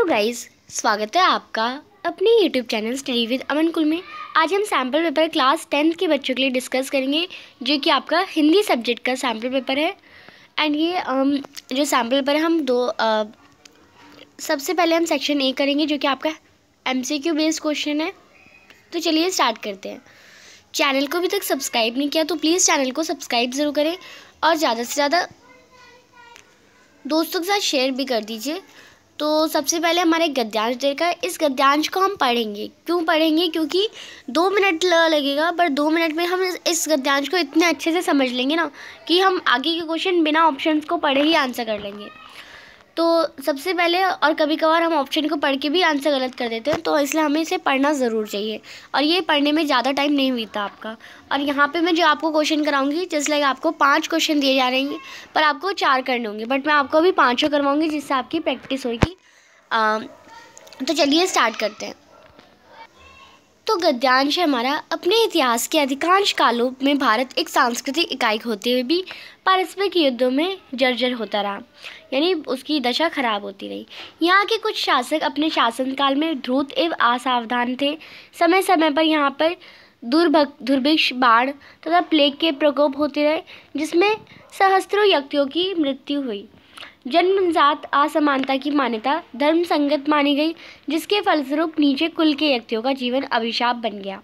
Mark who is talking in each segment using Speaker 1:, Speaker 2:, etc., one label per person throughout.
Speaker 1: hello guys स्वागत है आपका अपने YouTube channel study with Aman कुल में आज हम सैम्पल पेपर क्लास टेंथ के बच्चों के लिए डिस्कस करेंगे जो कि आपका हिंदी सब्जेक्ट का सैम्पल पेपर है एंड ये जो सैम्पल पेपर है हम दो सबसे पहले हम सेक्शन ए करेंगे जो कि आपका M C Q based question है तो चलिए स्टार्ट करते हैं चैनल को अभी तक सब्सक्राइब नहीं किया तो प्लीज़ चैनल को सब्सक्राइब ज़रूर करें और ज़्यादा से ज़्यादा दोस्तों के साथ शेयर भी कर दीजिए तो सबसे पहले हमारे गद्यांश देखा इस गद्यांश को हम पढ़ेंगे क्यों पढ़ेंगे क्योंकि दो मिनट लगेगा पर दो मिनट में हम इस गद्यांश को इतने अच्छे से समझ लेंगे ना कि हम आगे के क्वेश्चन बिना ऑप्शंस को पढ़े ही आंसर कर लेंगे तो सबसे पहले और कभी कभार हम ऑप्शन को पढ़ के भी आंसर गलत कर देते हैं तो इसलिए हमें इसे पढ़ना ज़रूर चाहिए और ये पढ़ने में ज़्यादा टाइम नहीं मिलता आपका और यहाँ पे मैं जो आपको क्वेश्चन कराऊंगी जिस लाइक आपको पांच क्वेश्चन दिए जा रहे हैं पर आपको चार करने होंगे बट मैं आपको अभी पाँचों करवाऊँगी जिससे आपकी प्रैक्टिस होगी तो चलिए स्टार्ट करते हैं तो गद्यांश हमारा अपने इतिहास के अधिकांश कालों में भारत एक सांस्कृतिक इकाई होते हुए भी पारस्परिक युद्धों में जर्जर होता रहा यानी उसकी दशा खराब होती रही यहाँ के कुछ शासक अपने शासनकाल में ध्रुत एवं असावधान थे समय समय पर यहाँ पर दुर्भक दुर्भिक्ष बाढ़ तथा प्लेग के प्रकोप होते रहे जिसमें सहस्त्रों व्यक्तियों की मृत्यु हुई जन्मजात असमानता की मान्यता धर्म संगत मानी गई जिसके फलस्वरूप नीचे कुल के व्यक्तियों का जीवन अभिशाप बन गया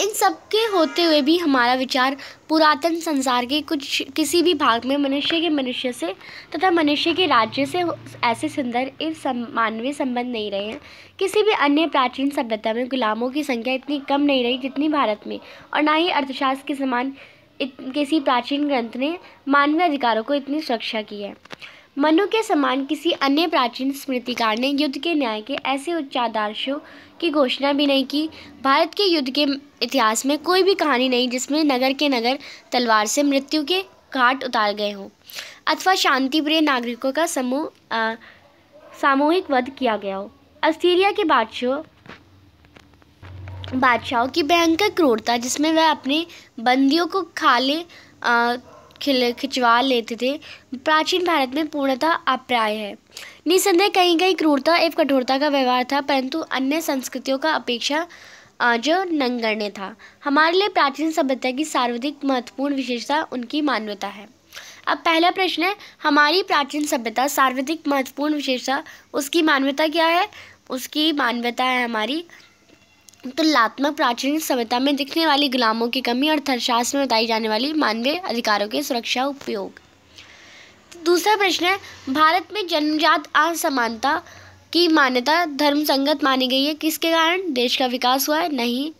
Speaker 1: इन सब के होते हुए भी हमारा विचार पुरातन संसार के कुछ किसी भी भाग में मनुष्य के मनुष्य से तथा मनुष्य के राज्य से ऐसे सुंदर एवं मानवीय संबंध नहीं रहे हैं किसी भी अन्य प्राचीन सभ्यता में गुलामों की संख्या इतनी कम नहीं रही जितनी भारत में और ना ही अर्थशास्त्र के समान किसी प्राचीन ग्रंथ ने मानवीय अधिकारों को इतनी सुरक्षा की है मनु के समान किसी अन्य प्राचीन स्मृतिकार ने युद्ध के न्याय के ऐसे आदर्शों की घोषणा भी नहीं की भारत के युद्ध के इतिहास में कोई भी कहानी नहीं जिसमें नगर के नगर तलवार से मृत्यु के घाट उतार गए हों अथवा शांतिप्रिय नागरिकों का समूह सामूहिक वध किया गया हो अस्थीरिया के बादशाह बादशाहों की भयंकर क्रूरता जिसमें वह अपने बंदियों को खाले खिल खिंचवा लेते थे प्राचीन भारत में पूर्णतः अप्राय है निसंदेह कहीं कहीं क्रूरता एवं कठोरता का व्यवहार था परंतु अन्य संस्कृतियों का अपेक्षा जो नंगण्य था हमारे लिए प्राचीन सभ्यता की सार्वधिक महत्वपूर्ण विशेषता उनकी मानवता है अब पहला प्रश्न है हमारी प्राचीन सभ्यता सार्वधिक महत्वपूर्ण विशेषता उसकी मानवता क्या है उसकी मानवता है हमारी तुलनात्मक प्राचीन सभ्यता में दिखने वाली गुलामों की कमी और धर्मशास्त्र में बताई जाने वाली मानवीय अधिकारों के सुरक्षा उपयोग दूसरा प्रश्न है भारत में जन्मजात असमानता की मान्यता धर्म संगत मानी गई है किसके कारण देश का विकास हुआ है नहीं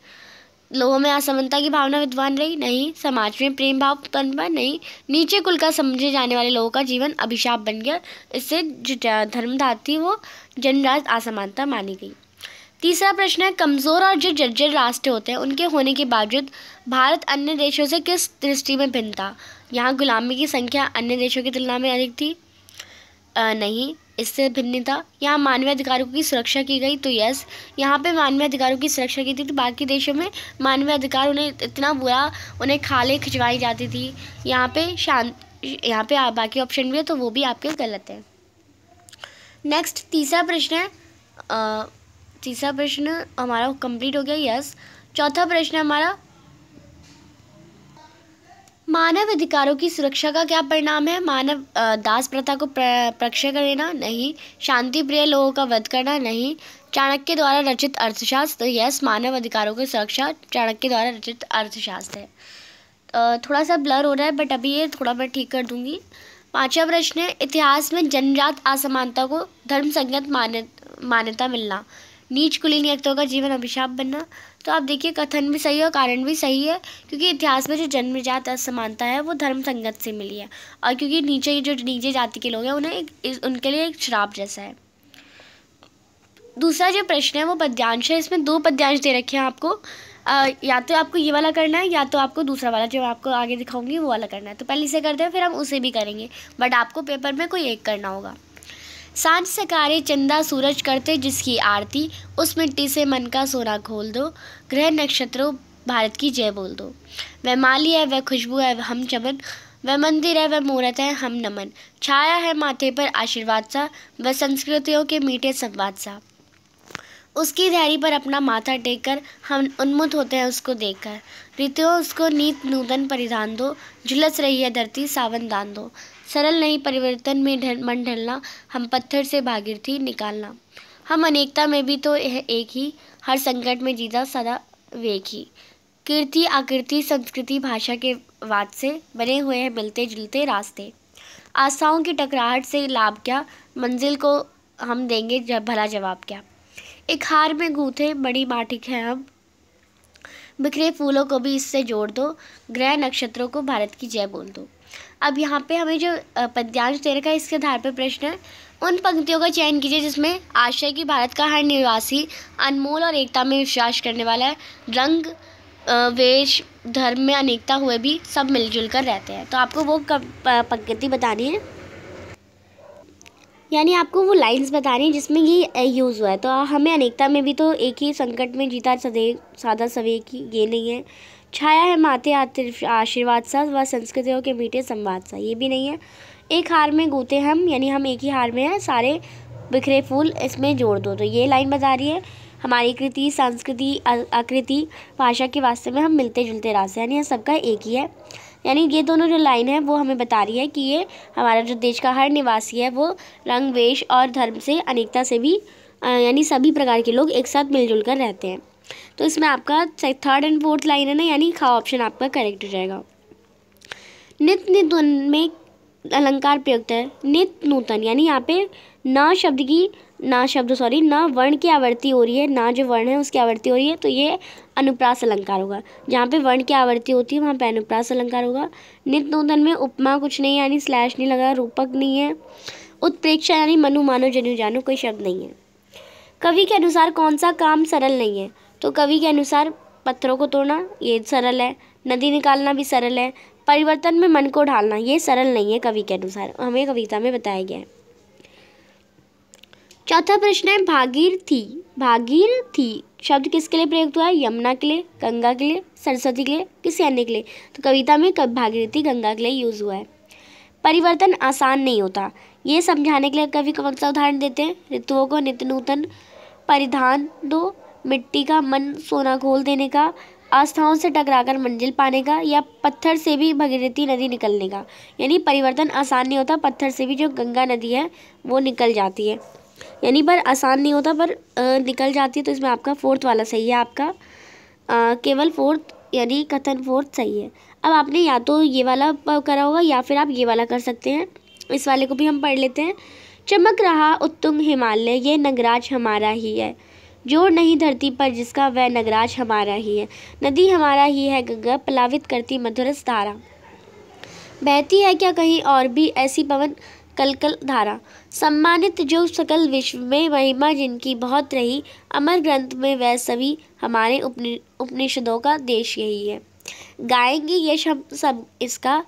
Speaker 1: लोगों में असमानता की भावना विद्वान रही नहीं समाज में प्रेम भाव उत्पन्न हुआ नहीं नीचे कुल का समझे जाने वाले लोगों का जीवन अभिशाप बन गया इससे जो थी वो जनजात असमानता मानी गई तीसरा प्रश्न है कमज़ोर और जो जर्जर राष्ट्र होते हैं उनके होने के बावजूद भारत अन्य देशों से किस दृष्टि में भिन्न था यहाँ गुलामी की संख्या अन्य देशों की तुलना में अधिक थी आ, नहीं इससे भिन्न था यहाँ मानवीय अधिकारों की सुरक्षा की गई तो यस यहाँ पे मानवीय अधिकारों की सुरक्षा की थी तो बाकी देशों में मानवीय अधिकार उन्हें इतना बुरा उन्हें खाले खिंचवाई जाती थी यहाँ पे शांत यहाँ पे बाकी ऑप्शन भी है तो वो भी आपके गलत है नेक्स्ट तीसरा प्रश्न है तीसरा प्रश्न हमारा कंप्लीट हो गया यस चौथा प्रश्न हमारा मानव अधिकारों की सुरक्षा का क्या परिणाम है मानव दास प्रथा को प्रक्षय करना नहीं शांति प्रिय लोगों का वध करना नहीं चाणक्य द्वारा रचित अर्थशास्त्र यस मानव अधिकारों की सुरक्षा चाणक्य द्वारा रचित अर्थशास्त्र है थोड़ा सा ब्लर हो रहा है बट अभी ये थोड़ा मैं ठीक कर दूंगी पांचवा प्रश्न है इतिहास में जनजात असमानता को धर्म संगत मान्य मान्यता मिलना नीच कुलीन व्यक्तों का जीवन अभिशाप बनना तो आप देखिए कथन भी सही है और कारण भी सही है क्योंकि इतिहास में जो जन्मजात असमानता है वो धर्म संगत से मिली है और क्योंकि नीचे जो नीचे जाति के लोग हैं उन्हें एक उनके लिए एक श्राप जैसा है दूसरा जो प्रश्न है वो पद्यांश है इसमें दो पद्यांश दे रखे हैं आपको आ, या तो आपको ये वाला करना है या तो आपको दूसरा वाला जो आपको आगे दिखाऊंगी वो वाला करना है तो पहले इसे करते हैं फिर हम उसे भी करेंगे बट आपको पेपर में कोई एक करना होगा सांझ कार्य चंदा सूरज करते जिसकी आरती उस मिट्टी से मन का सोना खोल दो ग्रह नक्षत्रों भारत की जय बोल दो वह माली है वह खुशबू है हम चमन वह मंदिर है वह मूर्त है हम नमन छाया है माथे पर आशीर्वाद सा वह संस्कृतियों के मीठे संवाद सा उसकी धैर्य पर अपना माथा टेक कर हम उन्मुत होते हैं उसको देखकर ऋतुओं उसको नीत नूतन परिधान दो झुलस रही है धरती सावन दान दो सरल नहीं परिवर्तन में ढल मन ढलना हम पत्थर से भागीरथी निकालना हम अनेकता में भी तो एक ही हर संकट में जीता सदा वेग ही कीर्ति आकृति संस्कृति भाषा के वाद से बने हुए हैं मिलते जुलते रास्ते आस्थाओं की टकराहट से लाभ क्या मंजिल को हम देंगे जब भला जवाब क्या एक हार में गूथे बड़ी माटिक हैं हम बिखरे फूलों को भी इससे जोड़ दो ग्रह नक्षत्रों को भारत की जय बोल दो अब यहाँ पे हमें जो पद्यांश रखा का इसके आधार पर प्रश्न है उन पंक्तियों का चयन कीजिए जिसमें आशय की भारत का हर निवासी अनमोल और एकता में विश्वास करने वाला है रंग वेश धर्म में अनेकता हुए भी सब मिलजुल कर रहते हैं तो आपको वो पंक्ति बतानी है यानी आपको वो लाइंस बतानी है जिसमें ये यूज़ हुआ है तो हमें अनेकता में भी तो एक ही संकट में जीता सदे सादा सवे की ये नहीं है छाया है माते आशीर्वाद सा व संस्कृतियों के मीठे संवाद सा ये भी नहीं है एक हार में गूते हम यानी हम एक ही हार में हैं सारे बिखरे फूल इसमें जोड़ दो तो ये लाइन बता रही है हमारी कृति संस्कृति आकृति भाषा के वास्ते में हम मिलते जुलते रास्ते यानी सबका एक ही है यानी ये दोनों जो लाइन है वो हमें बता रही है कि ये हमारा जो देश का हर निवासी है वो रंग वेश और धर्म से अनेकता से भी यानी सभी प्रकार के लोग एक साथ मिलजुल कर रहते हैं तो इसमें आपका थर्ड एंड फोर्थ लाइन है ना यानी खा ऑप्शन आपका करेक्ट हो जाएगा नित निधुन में अलंकार प्रयुक्त है नित नूतन यानी यहाँ पे ना शब्द की ना शब्द सॉरी ना वर्ण की आवृत्ति हो रही है ना जो वर्ण है उसकी आवृत्ति हो रही है तो ये अनुप्रास अलंकार होगा जहाँ पे वर्ण की आवृत्ति होती है वहाँ पे अनुप्रास अलंकार होगा नित नूतन में उपमा कुछ नहीं यानी स्लैश नहीं लगा रूपक नहीं है उत्प्रेक्षा यानी मनु मानो जनु जानो कोई शब्द नहीं है कवि के अनुसार कौन सा काम सरल नहीं है तो कवि के अनुसार पत्थरों को तोड़ना ये सरल है नदी निकालना भी सरल है परिवर्तन में मन को ढालना ये सरल नहीं है कवि के अनुसार हमें कविता में बताया गया है चौथा प्रश्न है भागीर थी भागीर थी शब्द किसके लिए प्रयुक्त हुआ है यमुना के लिए गंगा के लिए सरस्वती के लिए किसी अन्य के लिए तो कविता में कब भागीरथी गंगा के लिए यूज़ हुआ है परिवर्तन आसान नहीं होता ये समझाने के लिए कवि कौन सा उदाहरण देते हैं ऋतुओं को नित्य नूतन परिधान दो मिट्टी का मन सोना खोल देने का आस्थाओं से टकराकर मंजिल पाने का या पत्थर से भी भगीरथी नदी निकलने का यानी परिवर्तन आसान नहीं होता पत्थर से भी जो गंगा नदी है वो निकल जाती है यानी पर आसान नहीं होता पर निकल जाती है तो इसमें आपका फोर्थ वाला सही है आपका आ, केवल फोर्थ यानी कथन फोर्थ सही है अब आपने या तो ये वाला करा होगा या फिर आप ये वाला कर सकते हैं इस वाले को भी हम पढ़ लेते हैं चमक रहा उत्तुंग हिमालय ये नगराज हमारा ही है जोड़ नहीं धरती पर जिसका वह नगराज हमारा ही है नदी हमारा ही है गंगा पलावित करती मधुर धारा बहती है क्या कहीं और भी ऐसी पवन कलकल धारा सम्मानित जो सकल विश्व में महिमा जिनकी बहुत रही अमर ग्रंथ में वह सभी हमारे उपनिषदों का देश यही है गाएंगे ये हम सब इसका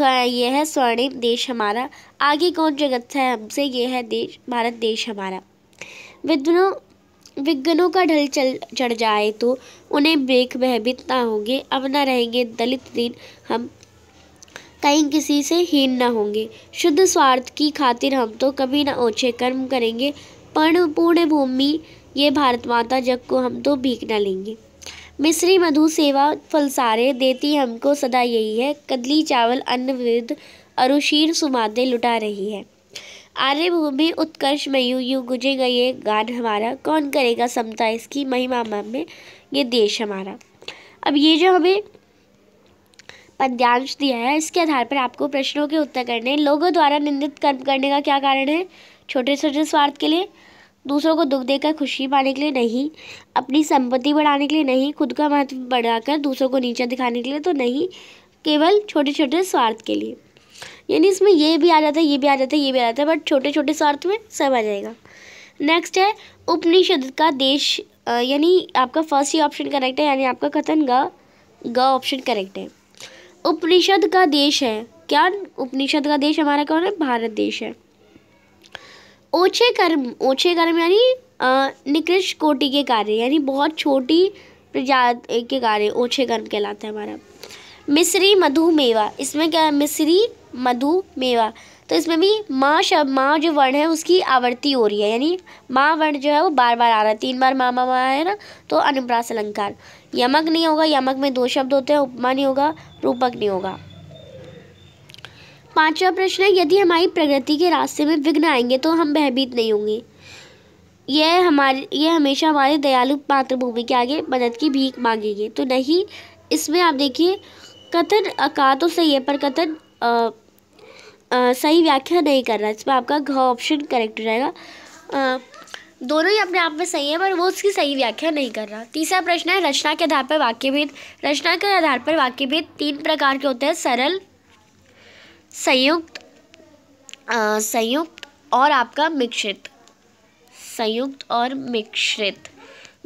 Speaker 1: यह है स्वर्णिम देश हमारा आगे कौन जगत है हमसे यह है देश भारत देश हमारा विद्वनों विज्ञनों का ढल चल चढ़ जाए तो उन्हें बेख भयभीत ना होंगे अब न रहेंगे दलित दिन हम कहीं किसी से हीन न होंगे शुद्ध स्वार्थ की खातिर हम तो कभी न ओछे कर्म करेंगे पर्ण पूर्ण भूमि ये भारत माता जग को हम तो भीख न लेंगे मिश्री मधु सेवा फलसारे देती हमको सदा यही है कदली चावल अन्न विविध अरुशीर सुमादे लुटा रही है आर्य भूमि उत्कर्ष मयू यू गुजेगा ये गान हमारा कौन करेगा समता इसकी महिमा में ये देश हमारा अब ये जो हमें पद्यांश दिया है इसके आधार पर आपको प्रश्नों के उत्तर करने लोगों द्वारा निंदित कर्म करने का क्या कारण है छोटे छोटे स्वार्थ के लिए दूसरों को दुख देकर खुशी पाने के लिए नहीं अपनी संपत्ति बढ़ाने के लिए नहीं खुद का महत्व बढ़ाकर दूसरों को नीचा दिखाने के लिए तो नहीं केवल छोटे छोटे स्वार्थ के लिए यानी इसमें ये भी आ जाता है ये भी आ जाता है ये भी आ जाता है बट छोटे छोटे स्वार्थ में सब आ जाएगा नेक्स्ट है उपनिषद का देश यानी आपका फर्स्ट ही ऑप्शन करेक्ट है यानी आपका कथन ग ग ऑप्शन करेक्ट है उपनिषद का देश है क्या उपनिषद का देश हमारा कौन है भारत देश है ओछे कर्म ओछे कर्म यानी निकृष कोटि के कार्य यानी बहुत छोटी प्रजाति के कार्य ओछे कर्म कहलाता है हमारा मिस्री मधुमेवा इसमें क्या है मिस्री मधु मेवा तो इसमें भी माँ शब्द माँ जो वर्ण है उसकी आवृत्ति हो रही है यानी माँ वर्ण जो है वो बार बार आ रहा है तीन बार माँ माँ माँ है ना तो अनुप्रास अलंकार यमक नहीं होगा यमक में दो शब्द होते हैं उपमा नहीं होगा रूपक नहीं होगा पांचवा प्रश्न है यदि हमारी प्रगति के रास्ते में विघ्न आएंगे तो हम भयभीत नहीं होंगे यह हमारे यह हमेशा हमारे दयालु मातृभूमि के आगे मदद की भीख मांगेंगे तो नहीं इसमें आप देखिए कथन अका तो सही है पर कथन आ, सही व्याख्या नहीं कर रहा इसमें आपका घ ऑप्शन करेक्ट रहेगा दोनों ही अपने आप में सही है पर वो उसकी सही व्याख्या नहीं कर रहा तीसरा प्रश्न है रचना के आधार पर वाक्यभेद रचना के आधार पर वाक्यभेद तीन प्रकार के होते हैं सरल संयुक्त संयुक्त और आपका मिश्रित संयुक्त और मिश्रित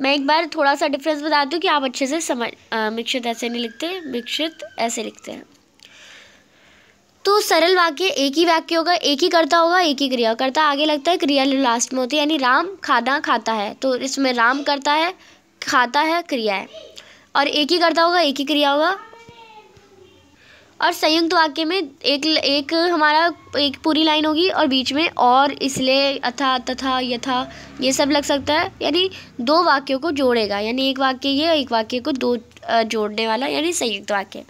Speaker 1: मैं एक बार थोड़ा सा डिफरेंस बता दूँ कि आप अच्छे से समझ मिश्रित ऐसे नहीं लिखते मिश्रित ऐसे लिखते हैं तो सरल वाक्य एक ही वाक्य होगा एक ही करता होगा एक ही क्रिया करता आगे लगता है क्रिया लास्ट में होती है यानी राम खाना खाता है तो इसमें राम करता है खाता है क्रिया है और एक ही करता होगा एक ही क्रिया होगा और संयुक्त वाक्य में एक एक हमारा एक पूरी लाइन होगी और बीच में और इसलिए अथा तथा यथा ये सब लग सकता है यानी दो वाक्यों को जोड़ेगा यानी एक वाक्य ये एक वाक्य को दो जोड़ने वाला यानी संयुक्त वाक्य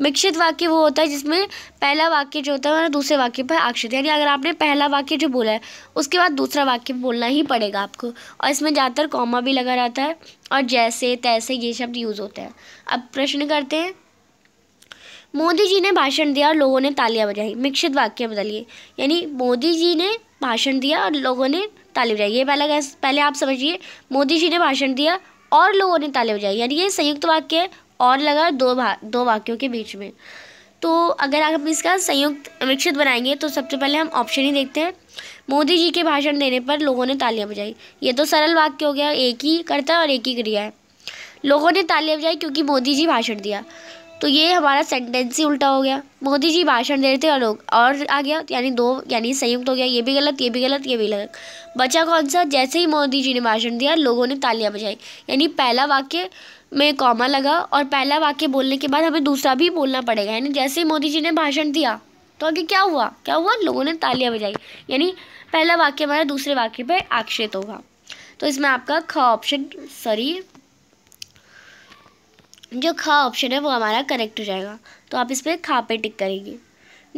Speaker 1: मिश्रित वाक्य वो होता है जिसमें पहला वाक्य जो होता है दूसरे वाक्य पर आक्षित यानी अगर आपने पहला वाक्य जो बोला है उसके बाद दूसरा वाक्य बोलना ही पड़ेगा आपको और इसमें ज़्यादातर कॉमा भी लगा रहता है और जैसे तैसे ये शब्द यूज़ होते हैं अब प्रश्न करते हैं मोदी जी ने भाषण दिया और लोगों ने तालियां बजाई मिश्रित वाक्य बदलिए यानी मोदी जी ने भाषण दिया और लोगों ने ताली बजाई ये पहला पहले आप समझिए मोदी जी ने भाषण दिया और लोगों ने ताले बजाई यानी ये संयुक्त वाक्य है और लगा दो भा दो वाक्यों के बीच में तो अगर हम इसका संयुक्त विकसित बनाएंगे तो सबसे पहले हम ऑप्शन ही देखते हैं मोदी जी के भाषण देने पर लोगों ने तालियां बजाई ये तो सरल वाक्य हो गया एक ही करता है और एक ही क्रिया है लोगों ने तालियां बजाई क्योंकि मोदी जी भाषण दिया तो ये हमारा सेंटेंस ही उल्टा हो गया मोदी जी भाषण दे रहे थे और और आ गया यानी दो यानी संयुक्त हो गया ये भी गलत ये भी गलत ये भी गलत बचा कौन सा जैसे ही मोदी जी ने भाषण दिया लोगों ने तालियां बजाई यानी पहला वाक्य में कॉमा लगा और पहला वाक्य बोलने के बाद हमें दूसरा भी बोलना पड़ेगा यानी जैसे ही मोदी जी ने भाषण दिया तो आगे क्या हुआ क्या हुआ लोगों ने तालियाँ बजाई यानी पहला वाक्य हमारा दूसरे वाक्य पर आक्षेप होगा तो इसमें आपका ख ऑप्शन सॉरी जो खा ऑप्शन है वो हमारा करेक्ट हो जाएगा तो आप इस पर खा पे टिक करेंगे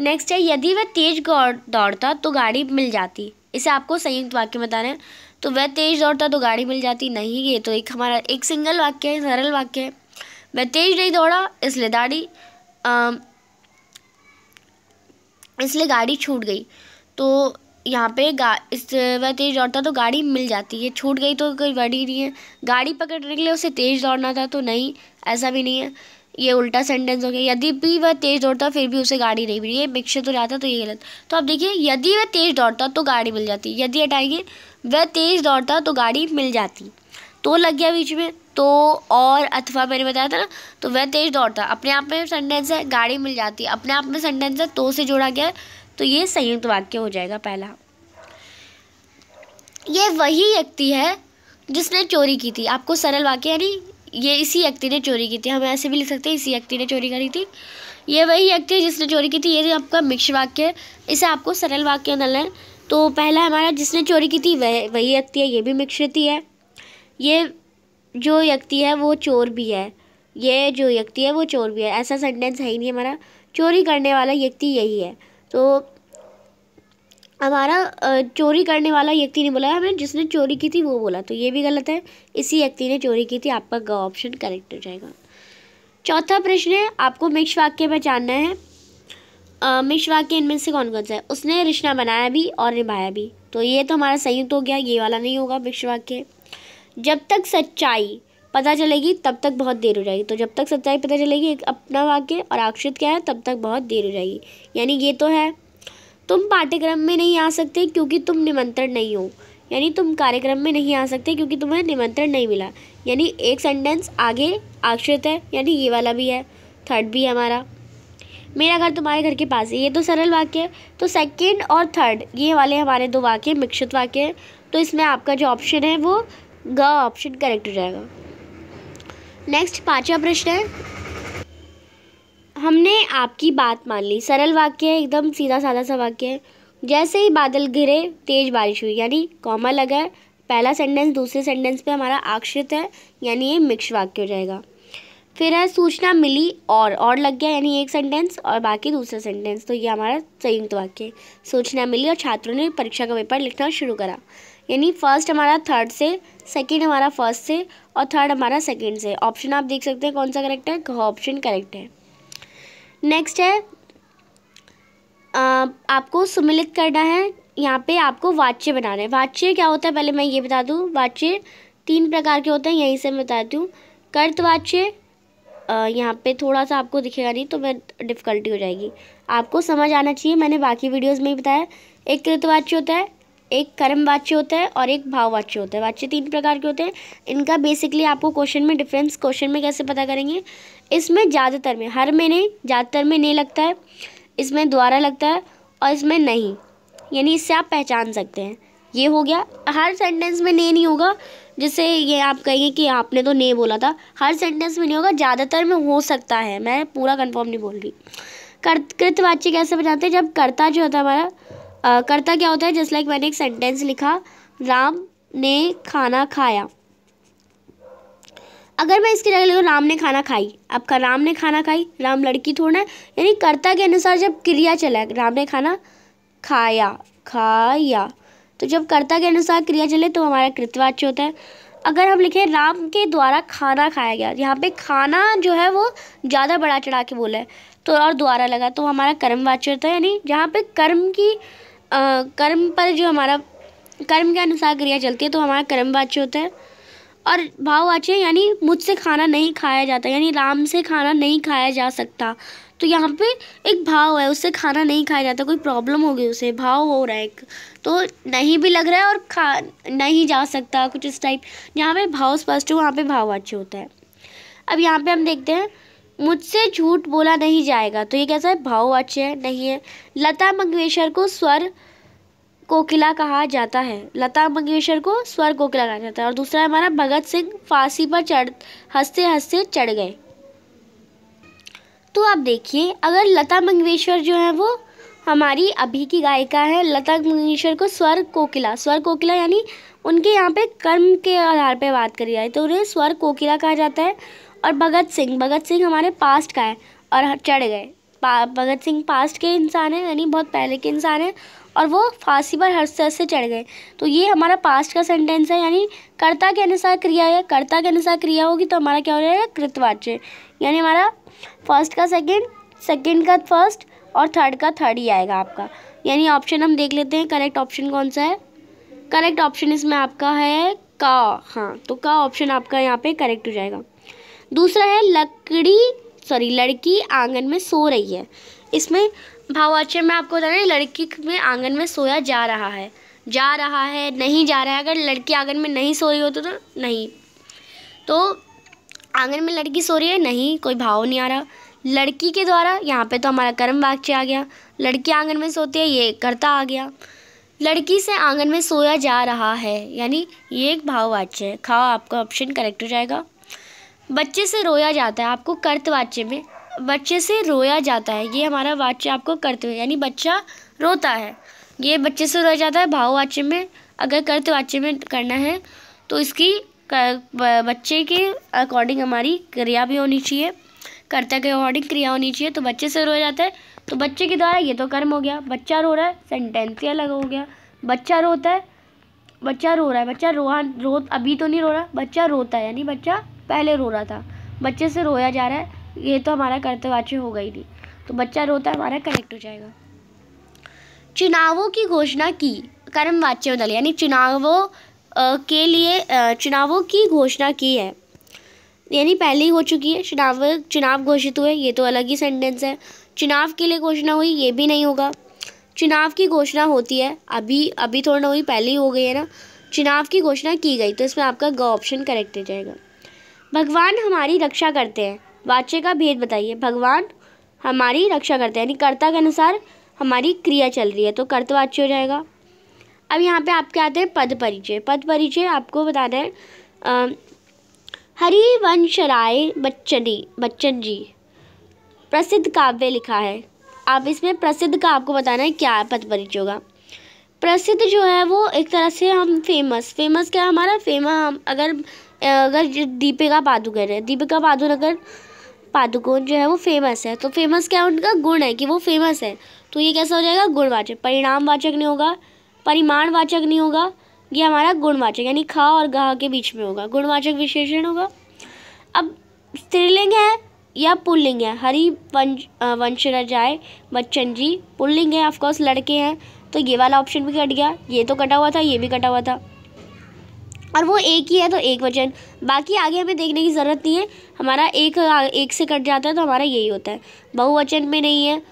Speaker 1: नेक्स्ट है यदि वह तेज दौड़ता तो गाड़ी मिल जाती इसे आपको संयुक्त वाक्य बता रहे तो वह तेज दौड़ता तो गाड़ी मिल जाती नहीं ये तो एक हमारा एक सिंगल वाक्य है सरल वाक्य है वह तेज नहीं दौड़ा इसलिए दाढ़ी इसलिए गाड़ी छूट गई तो यहाँ पे इस वह तेज़ दौड़ता तो गाड़ी मिल जाती है छूट गई तो कोई बड़ी नहीं है गाड़ी पकड़ने के लिए उसे तेज़ दौड़ना था तो नहीं ऐसा भी नहीं है ये उल्टा सेंटेंस हो गया यदि भी वह तेज़ दौड़ता फिर भी उसे गाड़ी नहीं मिली ये मिक्सर तो जाता तो ये गलत तो आप देखिए यदि वह तेज़ दौड़ता तो गाड़ी मिल जाती यदि हटाएंगे वह तेज़ दौड़ता तो गाड़ी मिल जाती तो लग गया बीच में तो और अथवा मैंने बताया था ना तो वह तेज़ दौड़ता अपने आप में सेंटेंस है गाड़ी मिल जाती अपने आप में सेंटेंस है तो से जोड़ा गया है तो ये संयुक्त वाक्य हो जाएगा पहला ये वही व्यक्ति है जिसने चोरी की थी आपको सरल वाक्य यानी ये इसी व्यक्ति ने चोरी की थी हम ऐसे भी लिख सकते हैं इसी व्यक्ति ने चोरी करी थी ये वही व्यक्ति है जिसने चोरी की थी ये आपका मिक्स वाक्य है इसे आपको सरल वाक्य न है तो पहला हमारा जिसने चोरी की थी वह वही व्यक्ति है ये भी मिश्रित ही है ये जो व्यक्ति है वो चोर भी है ये जो व्यक्ति है वो चोर भी है ऐसा सेंटेंस है ही नहीं हमारा चोरी करने वाला व्यक्ति यही है तो हमारा चोरी करने वाला व्यक्ति ने बोला हमें जिसने चोरी की थी वो बोला तो ये भी गलत है इसी व्यक्ति ने चोरी की थी आपका ग ऑप्शन करेक्ट हो जाएगा चौथा प्रश्न है आपको मिक्स वाक्य पहचानना है मिक्स वाक्य इनमें से कौन कौन सा है उसने रिश्ता बनाया भी और निभाया भी तो ये तो हमारा संयुक्त हो गया ये वाला नहीं होगा मिक्स वाक्य जब तक सच्चाई पता चलेगी तब तक बहुत देर हो जाएगी तो जब तक सच्चाई पता चलेगी एक अपना वाक्य और आक्षित क्या है तब तक बहुत देर हो जाएगी यानी ये तो है तुम पाठ्यक्रम में नहीं आ सकते क्योंकि तुम निमंत्रण नहीं हो यानी तुम कार्यक्रम में नहीं आ सकते क्योंकि तुम्हें निमंत्रण नहीं मिला यानी एक सेंटेंस आगे आक्षित है यानी ये वाला भी है थर्ड भी है हमारा मेरा घर तुम्हारे घर के पास है ये तो सरल वाक्य है तो सेकंड और थर्ड ये वाले हमारे दो वाक्य मिक्सित वाक्य हैं तो इसमें आपका जो ऑप्शन है वो ग ऑप्शन करेक्ट हो जाएगा नेक्स्ट पाँचवा प्रश्न है हमने आपकी बात मान ली सरल वाक्य है एकदम सीधा साधा सा वाक्य है जैसे ही बादल घिरे तेज़ बारिश हुई यानी कॉमा लगा है पहला सेंटेंस दूसरे सेंटेंस पे हमारा आक्षित है यानी ये मिक्स वाक्य हो जाएगा फिर है सूचना मिली और और लग गया यानी एक सेंटेंस और बाकी दूसरा सेंटेंस तो ये हमारा संयुक्त वाक्य है सूचना मिली और छात्रों ने परीक्षा का पेपर लिखना शुरू करा यानी फर्स्ट हमारा थर्ड से सेकेंड हमारा फर्स्ट से और थर्ड हमारा सेकेंड से ऑप्शन आप देख सकते हैं कौन सा करेक्ट है ऑप्शन करेक्ट है नेक्स्ट है आपको सुमिलित करना है यहाँ पे आपको वाच्य बनाना है वाच्य क्या होता है पहले मैं ये बता दूँ वाच्य तीन प्रकार के होते हैं यहीं से मैं बताती हूँ कर्तवाच्य यहाँ पे थोड़ा सा आपको दिखेगा नहीं तो मैं डिफ़िकल्टी हो जाएगी आपको समझ आना चाहिए मैंने बाकी वीडियोस में ही बताया एक कृतवाच्य होता है एक कर्म वाच्य होता है और एक भाव वाच्य होता है वाच्य तीन प्रकार के होते हैं इनका बेसिकली आपको क्वेश्चन में डिफरेंस क्वेश्चन में कैसे पता करेंगे इसमें ज़्यादातर में हर में नहीं ज़्यादातर में नहीं लगता है इसमें द्वारा लगता है और इसमें नहीं यानी इससे आप पहचान सकते हैं ये हो गया हर सेंटेंस में ने नहीं होगा जैसे ये आप कहेंगे कि आपने तो नहीं बोला था हर सेंटेंस में नहीं होगा ज़्यादातर में हो सकता है मैं पूरा कंफर्म नहीं बोल रही कर्त कृतवाच्य कैसे बनाते हैं जब कर्ता जो होता है हमारा करता क्या होता है जस्ट लाइक मैंने एक सेंटेंस लिखा राम ने खाना खाया अगर मैं इसकी जगह लिखूँ राम ने खाना खाई आपका राम ने खाना खाई राम लड़की थोड़ा है यानी कर्ता के अनुसार जब क्रिया चला राम ने खाना खाया खाया तो जब कर्ता के अनुसार क्रिया चले तो हमारा कृतवाच्य होता है अगर हम लिखें राम के द्वारा खाना खाया गया यहाँ पे खाना जो है वो ज़्यादा बड़ा चढ़ा के बोला है तो और द्वारा लगा तो हमारा कर्मवाच्य होता है यानी जहाँ पे कर्म की कर्म पर जो हमारा कर्म के अनुसार क्रिया चलती है तो हमारा कर्म वाच्य होता है और भाववाच्य यानी मुझसे खाना नहीं खाया जाता यानी राम से खाना नहीं खाया जा सकता तो यहाँ पे एक भाव है उससे खाना नहीं खाया जाता कोई प्रॉब्लम हो गई उसे भाव हो रहा है एक तो नहीं भी लग रहा है और खा नहीं जा सकता कुछ इस टाइप जहाँ पे भाव स्पष्ट हो वहाँ पे भाव अच्छे होता है अब यहाँ पे हम देखते हैं मुझसे झूठ बोला नहीं जाएगा तो ये कैसा है भाववाच्य है नहीं है लता मंगेशकर को स्वर कोकिला कहा जाता है लता मंगेशकर को स्वर कोकिला कहा जाता है और दूसरा हमारा भगत सिंह फांसी पर चढ़ हंसते हंसते चढ़ गए तो आप देखिए अगर लता मंगेशकर जो है वो हमारी अभी की गायिका है लता मंगेशकर को स्वर कोकिला स्वर कोकिला यानी उनके यहाँ पे कर्म के आधार पे बात करी जाए तो उन्हें स्वर कोकिला कहा जाता है और भगत सिंह भगत सिंह हमारे पास्ट का है और चढ़ गए भगत सिंह पास्ट के इंसान हैं यानी बहुत पहले के इंसान हैं और वो फांसी पर हर से चढ़ गए तो ये हमारा पास्ट का सेंटेंस है यानी कर्ता के अनुसार क्रिया है कर्ता के अनुसार क्रिया होगी तो हमारा क्या हो जाएगा कृतवाच्य यानी हमारा फर्स्ट का सेकंड सेकंड का फर्स्ट और थर्ड का थर्ड ही आएगा आपका यानी ऑप्शन हम देख लेते हैं करेक्ट ऑप्शन कौन सा है करेक्ट ऑप्शन इसमें आपका है का हाँ तो का ऑप्शन आपका यहाँ पर करेक्ट हो जाएगा दूसरा है लकड़ी सॉरी लड़की आंगन में सो रही है इसमें भाववाचक में आपको बता है लड़की में आंगन में सोया जा रहा है जा रहा है नहीं जा रहा है अगर लड़की आंगन में नहीं सो रही हो तो, तो नहीं तो आंगन में लड़की सो रही है नहीं कोई भाव नहीं आ रहा लड़की के द्वारा यहाँ पे तो हमारा कर्म वाक्य आ गया लड़की आंगन में सोती है ये करता आ गया लड़की से आंगन में सोया जा रहा है यानी ये एक भाववाच्य है खाओ आपका ऑप्शन करेक्ट हो जाएगा बच्चे से रोया जाता है आपको कर्त वाच्य में बच्चे से रोया जाता है ये हमारा वाच्य आपको कर्तव्य यानी बच्चा रोता है ये बच्चे से रोया जाता है भाववाच्य में अगर कर्तवाच्य में करना है तो इसकी बच्चे के अकॉर्डिंग हमारी क्रिया भी होनी चाहिए कर्ता के अकॉर्डिंग क्रिया होनी चाहिए तो बच्चे से रोया जाता है तो बच्चे के द्वारा ये तो कर्म हो गया बच्चा रो रहा है सेंटेंस ही अलग हो गया बच्चा रोता है बच्चा रो रहा है बच्चा रोहा रो अभी तो नहीं रो रहा बच्चा रोता है यानी बच्चा पहले रो रहा था बच्चे से रोया जा रहा है ये तो हमारा कर्तव्य होगा ही नहीं तो बच्चा रोता हमारा कनेक्ट हो जाएगा चुनावों की घोषणा की कर्मवाच्य दल यानी चुनावों के लिए चुनावों की घोषणा की है यानी पहले ही हो चुकी है चुनाव चुनाव घोषित हुए ये तो अलग ही सेंटेंस है चुनाव के लिए घोषणा हुई ये भी नहीं होगा चुनाव की घोषणा होती है अभी अभी थोड़ा ना हुई पहले ही हो गई है ना चुनाव की घोषणा की गई तो इसमें आपका ग ऑप्शन करेक्ट हो जाएगा भगवान हमारी रक्षा करते हैं वाच्य का भेद बताइए भगवान हमारी रक्षा करते हैं यानी कर्ता के अनुसार हमारी क्रिया चल रही है तो कर्तवाच्य हो जाएगा अब यहाँ पे आपके आते हैं पद परिचय पद परिचय आपको बताना है हरिवंश राय बच्चनी बच्चन जी प्रसिद्ध काव्य लिखा है आप इसमें प्रसिद्ध का आपको बताना है क्या पद परिचय होगा प्रसिद्ध जो है वो एक तरह से हम फेमस फेमस क्या हमारा फेमस हम अगर अगर दीपिका पादुकोण है दीपिका पादुकोण पादुकोण जो है वो फेमस है तो फेमस क्या है उनका गुण है कि वो फेमस है तो ये कैसा हो जाएगा गुणवाचक परिणामवाचक नहीं होगा परिमाणवाचक नहीं होगा ये हमारा गुणवाचक यानी खा और गाह के बीच में होगा गुणवाचक विशेषण होगा अब स्त्रीलिंग है या पुल्लिंग है हरी वंश वंशराजाय बच्चन जी पुल्लिंग है ऑफकोर्स लड़के हैं तो ये वाला ऑप्शन भी कट गया ये तो कटा हुआ था ये भी कटा हुआ था और वो एक ही है तो एक वचन बाकी आगे हमें देखने की ज़रूरत नहीं है हमारा एक एक से कट जाता है तो हमारा यही होता है बहुवचन में नहीं है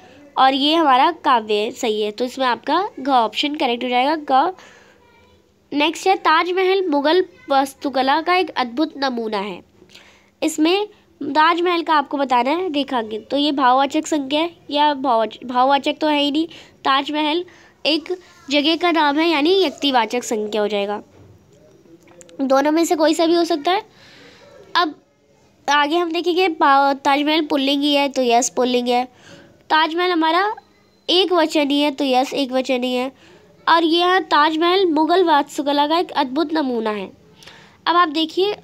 Speaker 1: और ये हमारा काव्य सही है तो इसमें आपका ग ऑप्शन करेक्ट हो जाएगा ग नेक्स्ट है ताजमहल मुग़ल वस्तुकला का एक अद्भुत नमूना है इसमें ताजमहल का आपको बताना है रेखांकित तो ये भाववाचक संख्या है या भाववाचक भाववाचक तो है ही नहीं ताजमहल एक जगह का नाम है यानी व्यक्तिवाचक संख्या हो जाएगा दोनों में से कोई सा भी हो सकता है अब आगे हम देखेंगे ताजमहल पुल्लिंग ही है तो यस पुल्लिंग है ताजमहल हमारा एक वचन ही है तो यस एक वचन ही है और यह ताजमहल मुग़ल वास्तुकला का एक अद्भुत नमूना है अब आप देखिए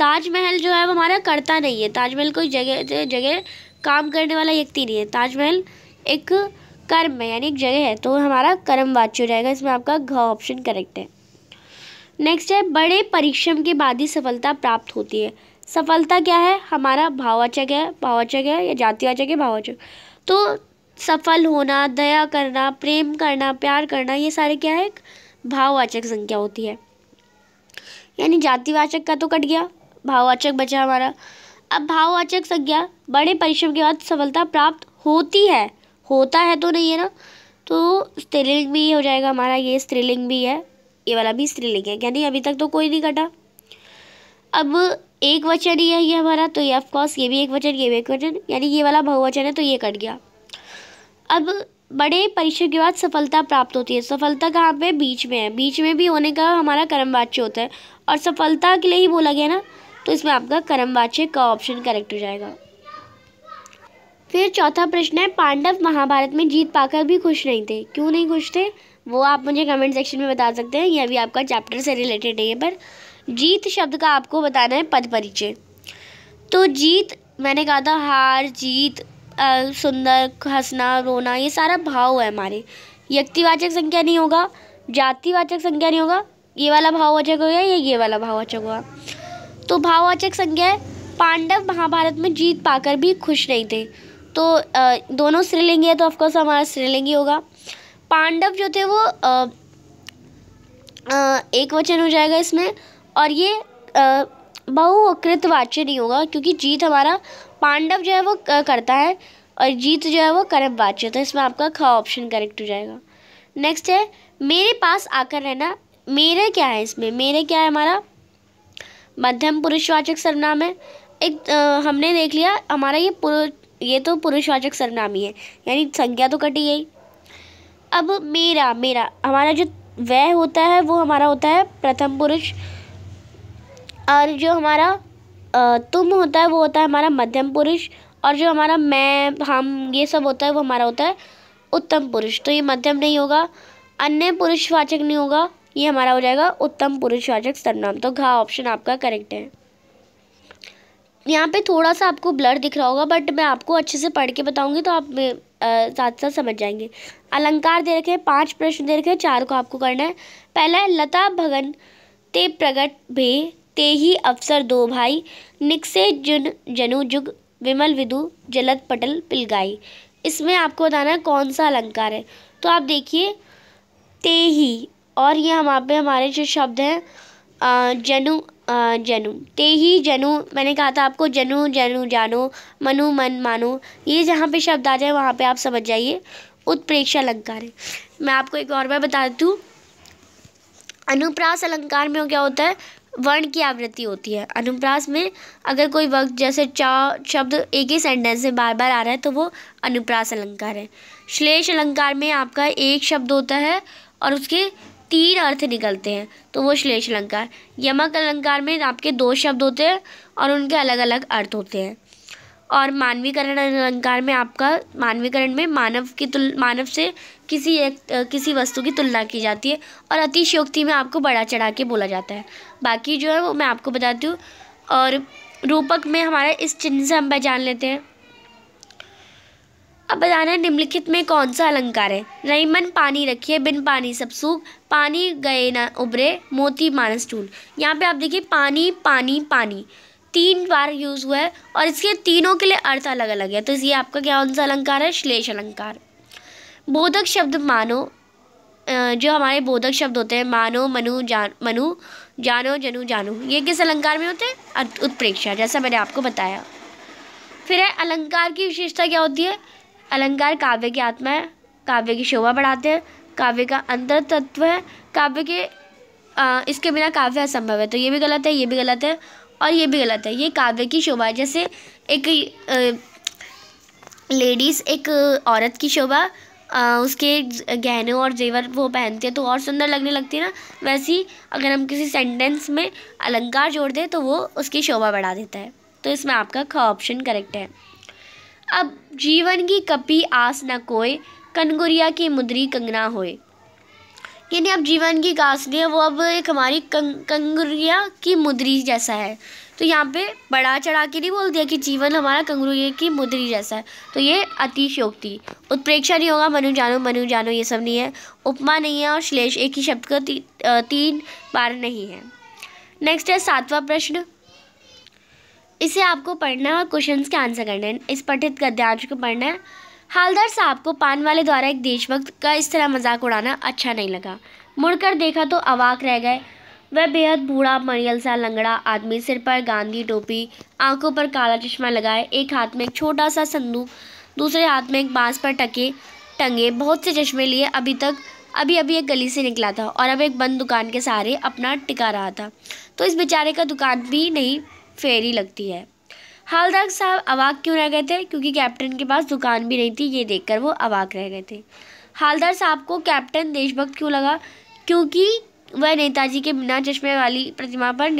Speaker 1: ताजमहल जो है वो हमारा करता नहीं है ताजमहल कोई जगह जगह काम करने वाला व्यक्ति नहीं है ताजमहल एक कर्म है यानी एक जगह है तो हमारा कर्म वाच्य हो जाएगा इसमें आपका घ ऑप्शन करेक्ट है नेक्स्ट है बड़े परिश्रम के बाद ही सफलता प्राप्त होती है सफलता क्या है हमारा भाववाचक है भाववाचक है या जातिवाचक है भाववाचक तो सफल होना दया करना प्रेम करना प्यार करना ये सारे क्या है एक भाववाचक संख्या होती है यानी जातिवाचक का तो कट गया भाववाचक बचा हमारा अब भाववाचक संज्ञा बड़े परिश्रम के बाद सफलता प्राप्त होती है होता है तो नहीं है ना तो स्त्रीलिंग भी हो जाएगा हमारा ये स्त्रीलिंग भी है ये वाला भी स्त्रीलिंग है यानी अभी तक तो कोई नहीं कटा अब एक वचन ही है ये हमारा तो ये ऑफकोर्स ये भी एक वचन ये भी एक वचन यानी ये वाला बहुवचन है तो ये कट गया अब बड़े परिश्रम के बाद सफलता प्राप्त होती है सफलता कहाँ पे बीच में है बीच में भी होने का हमारा कर्म वाच्य होता है और सफलता के लिए ही बोला गया ना तो इसमें आपका कर्म वाच्य का ऑप्शन करेक्ट हो जाएगा फिर चौथा प्रश्न है पांडव महाभारत में जीत पाकर भी खुश नहीं थे क्यों नहीं खुश थे वो आप मुझे कमेंट सेक्शन में बता सकते हैं यह भी आपका चैप्टर से रिलेटेड है ये पर जीत शब्द का आपको बताना है पद परिचय तो जीत मैंने कहा था हार जीत सुंदर हंसना रोना ये सारा भाव है हमारे व्यक्तिवाचक संख्या नहीं होगा जातिवाचक संख्या नहीं होगा ये वाला भाववाचक होगा या ये वाला भाववाचक होगा तो भाववाचक संज्ञा पांडव महाभारत में जीत पाकर भी खुश नहीं थे तो दोनों स्त्रीलिंग है तो ऑफकोर्स हमारा ही होगा पांडव जो थे वो आ, आ, एक वचन हो जाएगा इसमें और ये बहुवकृत वाच्य नहीं होगा क्योंकि जीत हमारा पांडव जो है वो करता है और जीत जो है वो कर्म वाच्य तो इसमें आपका ख ऑप्शन करेक्ट हो जाएगा नेक्स्ट है मेरे पास आकर रहना मेरे क्या है इसमें मेरे क्या है हमारा मध्यम पुरुषवाचक सर्वनाम है एक आ, हमने देख लिया हमारा ये पुरु ये तो पुरुषवाचक सर्वनाम ही है यानी संज्ञा तो कटी गई अब मेरा मेरा हमारा जो वह होता है वो हमारा होता है प्रथम पुरुष और जो हमारा तुम होता है वो होता है हमारा मध्यम पुरुष और जो हमारा मैं हम ये सब होता है वो हमारा होता है उत्तम पुरुष तो ये मध्यम नहीं होगा अन्य पुरुषवाचक नहीं होगा ये हमारा हो जाएगा उत्तम पुरुषवाचक सरनाम तो घा ऑप्शन आपका करेक्ट है यहाँ पे थोड़ा सा आपको ब्लर दिख रहा होगा बट मैं आपको अच्छे से पढ़ के बताऊँगी तो आप साथ साथ समझ जाएंगे अलंकार दे रखे पांच प्रश्न दे रखे चार को आपको करना है पहला है लता भगन ते प्रगट भे ते ही अवसर दो भाई निकसे जुन जनु जुग विमल विदु जलद पटल पिलगाई इसमें आपको बताना है कौन सा अलंकार है तो आप देखिए ते ही और ये हम आप हमारे जो शब्द हैं जनु जनु ते ही जनु मैंने कहा था आपको जनु जनु जानो मनु मन मानो ये जहाँ पे शब्द आ जाए वहाँ पे आप समझ जाइए उत्प्रेक्षा अलंकार है मैं आपको एक और बार बता दूँ अनुप्रास अलंकार में क्या होता है वर्ण की आवृत्ति होती है अनुप्रास में अगर कोई वक्त जैसे चा शब्द एक ही सेंटेंस में बार बार आ रहा है तो वो अनुप्रास अलंकार है श्लेष अलंकार में आपका एक शब्द होता है और उसके तीन अर्थ निकलते हैं तो वो श्लेष अलंकार यमक अलंकार में आपके दो शब्द होते हैं और उनके अलग अलग अर्थ होते हैं और मानवीकरण अलंकार में आपका मानवीकरण में मानव की तुल मानव से किसी एक किसी वस्तु की तुलना की जाती है और अतिशयोक्ति में आपको बड़ा चढ़ा के बोला जाता है बाकी जो है वो मैं आपको बताती हूँ और रूपक में हमारे इस चिन्ह से हम पहचान लेते हैं अब बताना है निम्नलिखित में कौन सा अलंकार है नहीं मन पानी रखिए बिन पानी सब सूख पानी गए ना उबरे मोती मानस टूल यहाँ पे आप देखिए पानी पानी पानी तीन बार यूज़ हुआ है और इसके तीनों के लिए अर्थ अलग अलग है तो ये आपका क्या कौन सा अलंकार है श्लेष अलंकार बोधक शब्द मानो जो हमारे बोधक शब्द होते हैं मानो मनु जान मनु जानो जनु जानो ये किस अलंकार में होते हैं उत्प्रेक्षा जैसा मैंने आपको बताया फिर है अलंकार की विशेषता क्या होती है अलंकार काव्य की आत्मा है काव्य की शोभा बढ़ाते हैं काव्य का अंतर तत्व है काव्य के आ, इसके बिना काव्य असंभव है तो ये भी गलत है ये भी गलत है और ये भी गलत है ये काव्य की शोभा है जैसे एक लेडीज़ एक औरत की शोभा उसके गहने और जेवर वो पहनते हैं तो और सुंदर लगने लगती है ना वैसे ही अगर हम किसी सेंटेंस में अलंकार जोड़ दें तो वो उसकी शोभा बढ़ा देता है तो इसमें आपका ख ऑप्शन करेक्ट है अब जीवन की कपी आस न कोय कनगुरिया की मुद्री कंगना होए यानी अब जीवन की नहीं है वो अब एक हमारी कंग कंगुरिया की मुद्री जैसा है तो यहाँ पे बड़ा चढ़ा के नहीं बोल दिया कि जीवन हमारा कंगुरिया की मुद्री जैसा है तो ये अतिशयोक्ति उत्प्रेक्षा नहीं होगा मनु जानो मनु जानो ये सब नहीं है उपमा नहीं है और श्लेष एक ही शब्द का ती, तीन बार नहीं है नेक्स्ट है सातवां प्रश्न इसे आपको पढ़ना है और क्वेश्चन के आंसर करने हैं इस पठित गद्यांश को पढ़ना है हालदार साहब को पान वाले द्वारा एक देशभक्त का इस तरह मजाक उड़ाना अच्छा नहीं लगा मुड़कर देखा तो अवाक रह गए वह बेहद बूढ़ा मरियल सा लंगड़ा आदमी सिर पर गांधी टोपी आंखों पर काला चश्मा लगाए एक हाथ में एक छोटा सा संदूक दूसरे हाथ में एक बांस पर टके टंगे बहुत से चश्मे लिए अभी तक अभी अभी एक गली से निकला था और अब एक बंद दुकान के सहारे अपना टिका रहा था तो इस बेचारे का दुकान भी नहीं फेरी लगती है हालदार साहब अवाक क्यों रह गए थे क्योंकि कैप्टन के पास दुकान भी नहीं थी ये देखकर वो अवाक रह गए थे हालदार साहब को कैप्टन देशभक्त क्यों लगा क्योंकि वह नेताजी के बिना चश्मे वाली प्रतिमा पर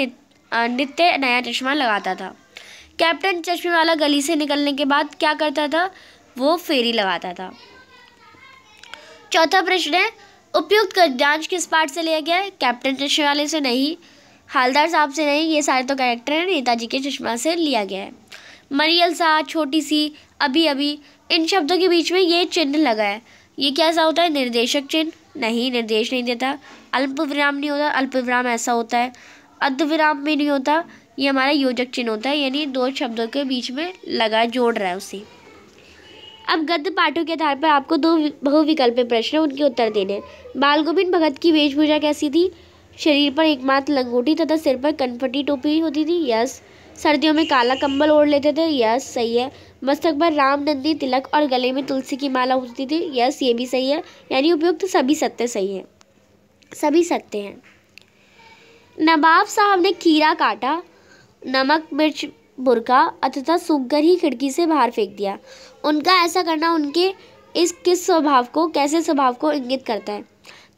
Speaker 1: नित्य नया चश्मा लगाता था कैप्टन चश्मे वाला गली से निकलने के बाद क्या करता था वो फेरी लगाता था चौथा प्रश्न है उपयुक्त जांच किस पार्ट से लिया गया है कैप्टन चश्मे वाले से नहीं हालदार साहब से नहीं ये सारे तो कैरेक्टर हैं नेताजी के चश्मा से लिया गया है मरियल सा छोटी सी अभी अभी इन शब्दों के बीच में ये चिन्ह लगा है ये क्या होता है निर्देशक चिन्ह नहीं निर्देश नहीं देता अल्प विराम नहीं होता अल्प विराम ऐसा होता है अर्ध विराम भी नहीं होता ये हमारा योजक चिन्ह होता है यानी दो शब्दों के बीच में लगा जोड़ रहा है उसे अब गद्य पाठों के आधार पर आपको दो बहुविकल्प प्रश्न उनके उत्तर देने हैं बाल गोविंद भगत की वेशभूषा कैसी थी शरीर पर एकमात्र लंगोटी तथा सिर पर कनफटी टोपी होती थी यस सर्दियों में काला कंबल ओढ़ लेते थे यस सही है मस्तक पर नंदी तिलक और गले में तुलसी की माला होती थी यस ये भी सही है यानी उपयुक्त सभी सत्य सही है सभी सत्य हैं नवाब साहब ने खीरा काटा नमक मिर्च बुरका अतः सूख कर ही खिड़की से बाहर फेंक दिया उनका ऐसा करना उनके इस किस स्वभाव को कैसे स्वभाव को इंगित करता है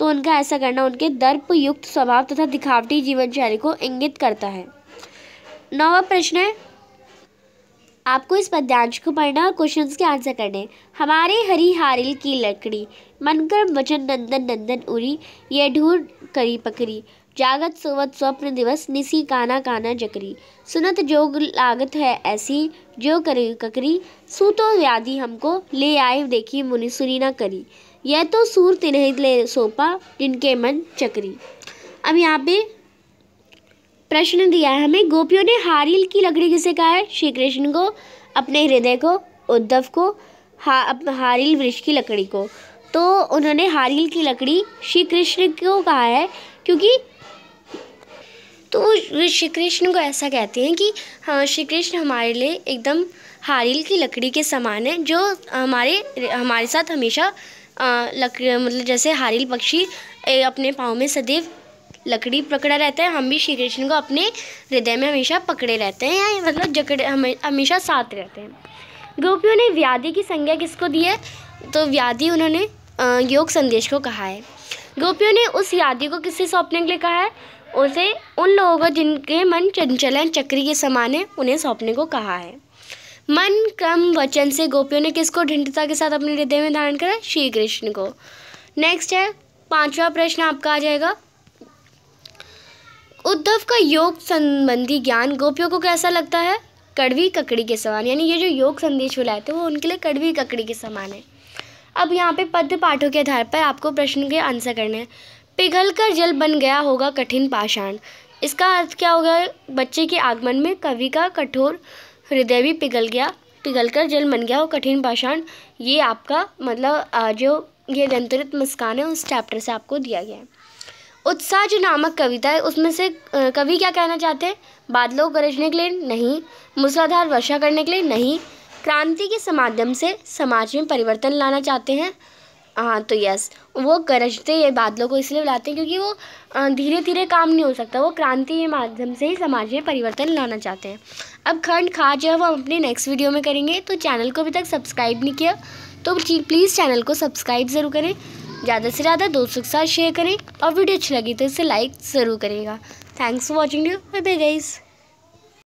Speaker 1: तो उनका ऐसा करना उनके दर्पयुक्त स्वभाव तथा दिखावटी जीवन शैली को इंगित करता है नौवा प्रश्न है आपको इस पद्यांश को पढ़ना और क्वेश्चन के आंसर करने हमारे हरी हारिल की लकड़ी मनकर वचन नंदन नंदन उरी ये ढूंढ करी पकड़ी जागत सोवत स्वप्न दिवस निसी काना काना जकरी सुनत जोग लागत है ऐसी जो करी ककरी सूतो व्याधि हमको ले आए देखी मुनि सुनी ना करी यह तो सूर तिन्हें ले सोपा जिनके मन चक्री अब यहाँ पे प्रश्न दिया है हमें गोपियों ने हारिल की लकड़ी किसे कहा है श्री कृष्ण को अपने हृदय को उद्धव को हा हारिल वृक्ष की लकड़ी को तो उन्होंने हारिल की लकड़ी श्री कृष्ण को कहा है क्योंकि तो श्री कृष्ण को ऐसा कहते हैं कि हाँ श्री कृष्ण हमारे लिए एकदम हारिल की लकड़ी के समान है जो हमारे हमारे साथ हमेशा लकड़ी मतलब जैसे हारिल पक्षी अपने पाँव में सदैव लकड़ी पकड़ा रहता है हम भी श्री कृष्ण को अपने हृदय में हमेशा पकड़े रहते हैं या मतलब जकड़े हमेशा साथ रहते हैं गोपियों ने व्याधि की संज्ञा किसको दी है तो व्याधि उन्होंने योग संदेश को कहा है गोपियों ने उस व्याधि को किससे सौंपने के लिए कहा है उसे उन लोगों को जिनके मन चंचल हैं चक्री के समान है उन्हें सौंपने को कहा है मन क्रम वचन से गोपियों ने किसको ढिंडता के साथ अपने हृदय में धारण करा श्री कृष्ण को नेक्स्ट है पांचवा प्रश्न आपका आ जाएगा उद्धव का योग संबंधी ज्ञान गोपियों को कैसा लगता है कड़वी ककड़ी के समान यानी ये जो योग संदेश बुलाए थे वो उनके लिए कड़वी ककड़ी के समान है अब यहाँ पे पद्य पाठों के आधार पर आपको प्रश्न के आंसर करने हैं पिघल कर जल बन गया होगा कठिन पाषाण इसका अर्थ क्या होगा बच्चे के आगमन में कवि का कठोर हृदय भी पिघल गया पिघल कर जल मन गया और कठिन पाषाण ये आपका मतलब जो ये दंतरित मुस्कान है उस चैप्टर से आपको दिया गया है उत्साह जो नामक कविता है उसमें से कवि क्या कहना चाहते हैं बादलों को गरजने के लिए नहीं मूसलाधार वर्षा करने के लिए नहीं क्रांति के माध्यम से समाज में परिवर्तन लाना चाहते हैं हाँ तो यस वो गरजते ये बादलों को इसलिए बुलाते हैं क्योंकि वो धीरे धीरे काम नहीं हो सकता वो क्रांति के माध्यम से ही समाज में परिवर्तन लाना चाहते हैं अब खंड खा जो है वो हम अपने नेक्स्ट वीडियो में करेंगे तो चैनल को अभी तक सब्सक्राइब नहीं किया तो प्लीज़ चैनल को सब्सक्राइब ज़रूर करें ज़्यादा से ज़्यादा दोस्तों के साथ शेयर करें और वीडियो अच्छी लगी तो इसे लाइक ज़रूर करेगा thanks for watching you bye bye guys